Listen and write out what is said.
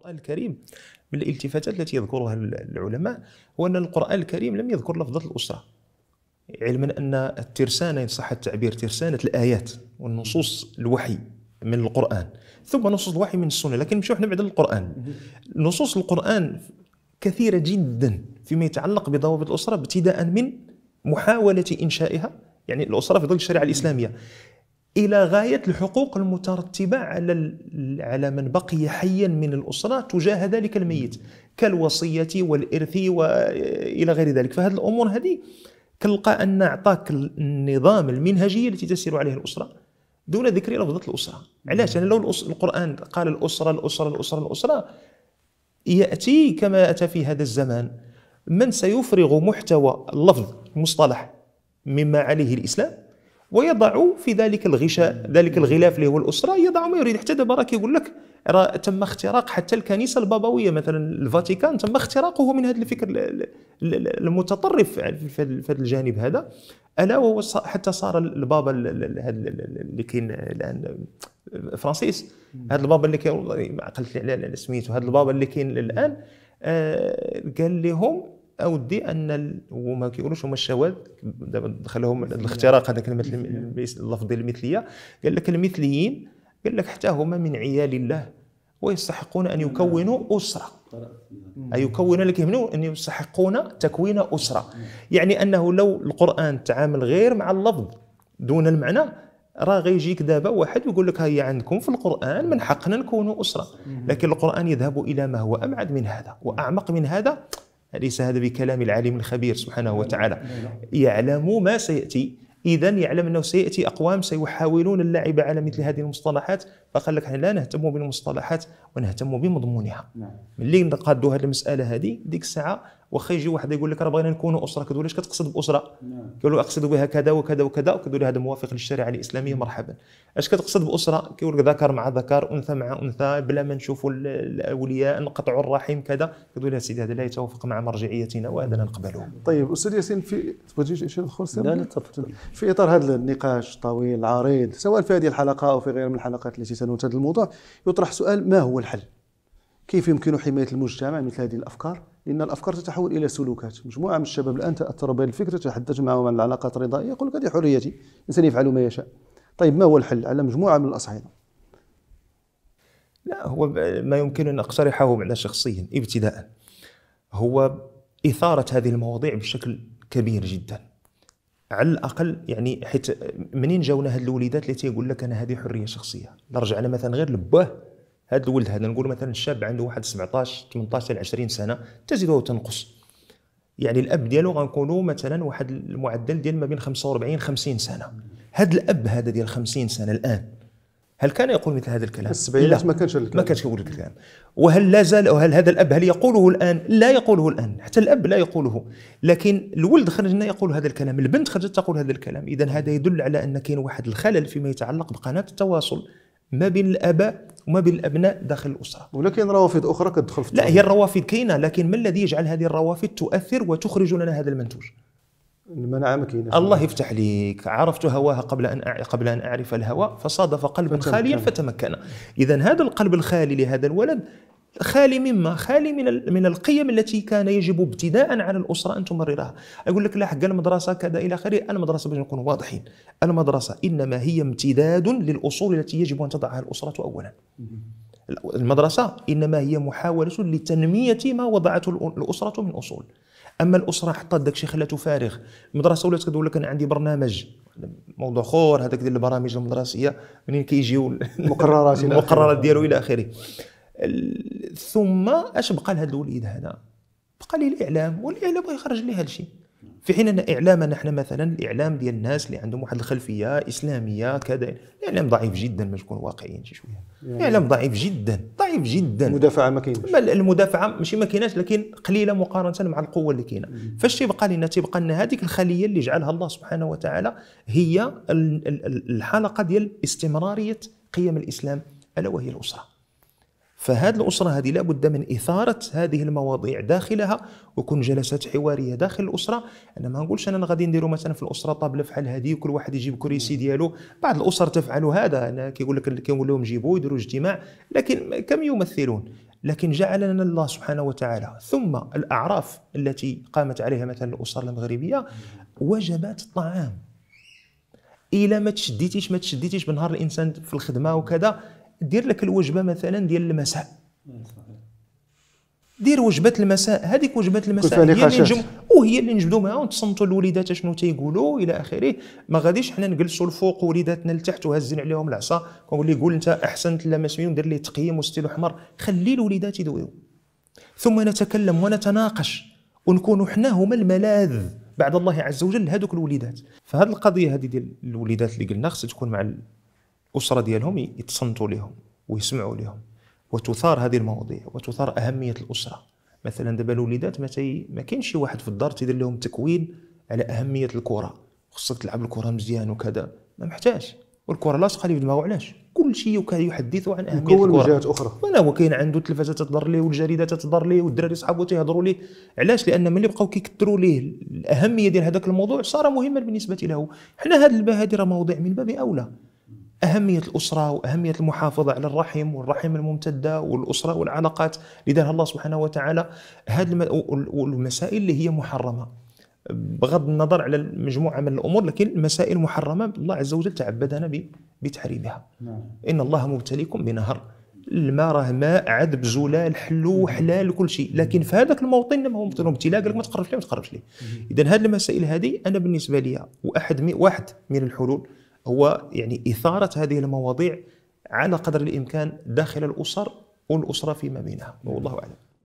القرآن الكريم من الالتفاتات التي يذكرها العلماء هو أن القرآن الكريم لم يذكر لفظة الأسرة علما أن الترسانة إن صح التعبير ترسانة الآيات والنصوص الوحي من القرآن ثم نصوص الوحي من السنة لكن نمشيو حنا بعد القرآن نصوص القرآن كثيرة جدا فيما يتعلق بضوابط الأسرة ابتداء من محاولة إنشائها يعني الأسرة في ظل الشريعة الإسلامية الى غايه الحقوق المترتبه على على من بقي حيا من الاسره تجاه ذلك الميت كالوصيه والارث والى غير ذلك فهذه الامور هذه كنلقى ان اعطاك النظام المنهجيه التي تسير عليه الاسره دون ذكر لفظه الاسره علاش لان لو القران قال الاسره الاسره الاسره الاسره ياتي كما اتى في هذا الزمان من سيفرغ محتوى اللفظ المصطلح مما عليه الاسلام ويضع في ذلك الغشاء ذلك الغلاف اللي هو الاسره يضع ما يريد حتى دابا راه كيقول لك راه تم اختراق حتى الكنيسه البابويه مثلا الفاتيكان تم اختراقه من هذا الفكر المتطرف في هذا الجانب هذا الا وهو حتى صار البابا اللي كاين الان فرانسيس هذا البابا اللي كاين ما لي على سميتو هذا البابا اللي كاين الان آه، قال لهم اودي ان وما كيقولوش هما الشواذ دابا دخلهم الاختراق هذا كلمه اللفظ المثليه قال لك المثليين قال لك حتى هما من عيال الله ويستحقون ان يكونوا اسره اي يكون لك ان يستحقون تكوين اسره يعني انه لو القران تعامل غير مع اللفظ دون المعنى راه غيجيك دابا واحد ويقول لك هي عندكم في القران من حقنا نكونوا اسره لكن القران يذهب الى ما هو ابعد من هذا واعمق من هذا أليس هذا بكلام العليم الخبير سبحانه نعم، وتعالى نعم. يعلم ما سيأتي إذا يعلم أنه سيأتي أقوام سيحاولون اللعب على مثل هذه المصطلحات فقال لك احنا لا نهتم بالمصطلحات ونهتم بمضمونها نعم. ملي نقادوا هذه المساله هذه ديك الساعه واخا يجي واحد يقول لك راه بغينا نكونوا اسره كتقول اش كتقصد باسره نعم. كيقول اقصد بها كذا وكذا وكذا وكتقول هذا موافق للشريعه الاسلاميه مرحبا اش كتقصد باسره كيقول لك ذكر مع ذكر انثى مع انثى بلا ما نشوفوا الاولياء نقطعوا الرحم كذا كتقول يا سيدي هذا لا يتوافق مع مرجعيتنا وهذا لا نقبله طيب استاذ ياسين في تبغي شيء تدخل لا لا في اطار هذا النقاش الطويل العريض سواء في هذه الحلقه او في غير من الحلقات التي سنوات هذا الموضوع يطرح سؤال ما هو الحل؟ كيف يمكن حماية المجتمع مثل هذه الأفكار؟ لأن الأفكار تتحول إلى سلوكات مجموعة من الشباب الآن تأثروا بهذه الفكرة تحدثت معهم عن العلاقات الرضائية يقول لك هذه حريتي الإنسان يفعل ما يشاء طيب ما هو الحل على مجموعة من الأصعدة لا هو ما يمكن أن أقترحه أنا شخصيا ابتداء هو إثارة هذه المواضيع بشكل كبير جدا على الاقل يعني حيت منين جاونا هاد الوليدات اللي تيقول لك انا هذه حريه شخصيه رجعنا مثلا غير لباه هاد الولد هذا نقول مثلا الشاب عنده واحد 17 18 20 سنه تزيد تنقص يعني الاب ديالو غنكونوا مثلا واحد المعدل ديال ما بين 45 50 سنه هاد الاب هذا ديال 50 سنه الان هل كان يقول مثل هذا الكلام؟ السبعينات ما كانش الكلام ما كانش يقول الكلام وهل لا زال وهل هذا الاب هل يقوله الان؟ لا يقوله الان حتى الاب لا يقوله لكن الولد خرجنا يقول هذا الكلام البنت خرجت تقول هذا الكلام اذا هذا يدل على ان كاين واحد الخلل فيما يتعلق بقناه التواصل ما بين الاباء وما بين الابناء داخل الاسره ولكن روافد اخرى كتدخل في التواصل. لا هي الروافد كاينه لكن ما الذي يجعل هذه الروافد تؤثر وتخرج لنا هذا المنتوج المناعه مكينه الله يفتح ليك عرفت هواها قبل ان قبل ان اعرف الهوى فصادف قلبا خاليا فتمكن اذا هذا القلب الخالي لهذا الولد خالي مما خالي من من القيم التي كان يجب ابتداء على الاسره ان تمررها اقول لك لا حق المدرسه كذا الى اخره المدرسه باش نكون واضحين المدرسه انما هي امتداد للاصول التي يجب ان تضعها الاسره اولا المدرسة إنما هي محاولة لتنمية ما وضعته الأسرة من أصول اما الاسره داك الشيء خلاته فارغ المدرسه ولات كتقول لك انا عندي برنامج موضوع اخر هذاك ديال البرامج المدرسيه منين كيجيو المقررات المقررات ديالو الى اخره ثم اش بقى لهذا الوليد هذا بقى لي الاعلام والاعلام بغى يخرج لي هذا الشيء في حين ان اعلامنا احنا مثلا الاعلام ديال الناس اللي عندهم واحد الخلفيه اسلاميه كذا الاعلام ضعيف جدا باش نكون واقعيين شي شويه يعني الاعلام ضعيف جدا ضعيف جدا المدافعه ما كاينش المدافعه ماشي ما كايناش لكن قليله مقارنه مع القوه اللي كاينه فاش تيبقى لنا تيبقى لنا هذيك الخليه اللي جعلها الله سبحانه وتعالى هي الحلقه ديال استمراريه قيم الاسلام الا وهي الاسره فهذه الأسرة هذه لابد من إثارة هذه المواضيع داخلها وكون جلسات حوارية داخل الأسرة أنا ما نقولش أنا غادي نديرو مثلا في الأسرة طابلة فحال هذه وكل واحد يجيب كريسي ديالو بعض الأسر تفعل هذا أنا كيقول لك كنقول لهم جيبوا يديروا اجتماع لكن كم يمثلون لكن جعلنا الله سبحانه وتعالى ثم الأعراف التي قامت عليها مثلا الأسر المغربية وجبات الطعام إلى ما تشديتيش ما تشديتيش بنهار الإنسان في الخدمة وكذا دير لك الوجبه مثلا ديال المساء دير وجبه المساء هذيك وجبه المساء هي اللي نجم وهي اللي نجبدوا معاها ونتصنتوا الوليدات شنو تيقولوا الى اخره ما غاديش حنا نجلسوا الفوق وليداتنا لتحت وهزين عليهم العصا كنقول لي قول انت احسنت لا ما ندير لي تقييم وستيل حمر خلي الوليدات يدويو ثم نتكلم ونتناقش ونكونوا حنا هما الملاذ بعد الله عز وجل لهذوك الوليدات فهذه القضيه هذه ديال الوليدات اللي قلنا خصها تكون مع الاسره ديالهم يتصنتوا لهم ويسمعوا لهم وتثار هذه المواضيع وتثار اهميه الاسره مثلا دابا الوليدات ما تي ما كاينش شي واحد في الدار تيدير لهم تكوين على اهميه الكره خصك تلعب الكره مزيان وكذا ما محتاج والكره لاصقه لي في دماغه علاش كل شيء يحدث عن اهميه الكره وجهات اخرى ولا هو كاين عنده التلفازه تتضر ليه والجريده تتضر ليه والدراري صحابو تيهضروا ليه علاش لان ملي بقاو كيكثروا ليه الاهميه ديال هذاك الموضوع صار مهما بالنسبه له حنا هذا هذه المواضيع مواضيع من باب اولى أهمية الأسرة وأهمية المحافظة على الرحم والرحم الممتدة والأسرة والعلاقات لذلك الله سبحانه وتعالى هذه المسائل اللي هي محرمة بغض النظر على مجموعة من الأمور لكن المسائل المحرمة الله عز وجل تعبدنا بتحريمها نعم. إن الله مبتليكم بنهر الماء راه ماء عذب زلال حلو حلال كل شيء لكن في هذاك الموطن ما هو ابتلاء قال لك ما تقربش لي ما تقربش لي اذا هذه المسائل هذه انا بالنسبه لي واحد واحد من الحلول هو يعني إثارة هذه المواضيع على قدر الإمكان داخل الأسر والأسرة فيما بينها والله أعلم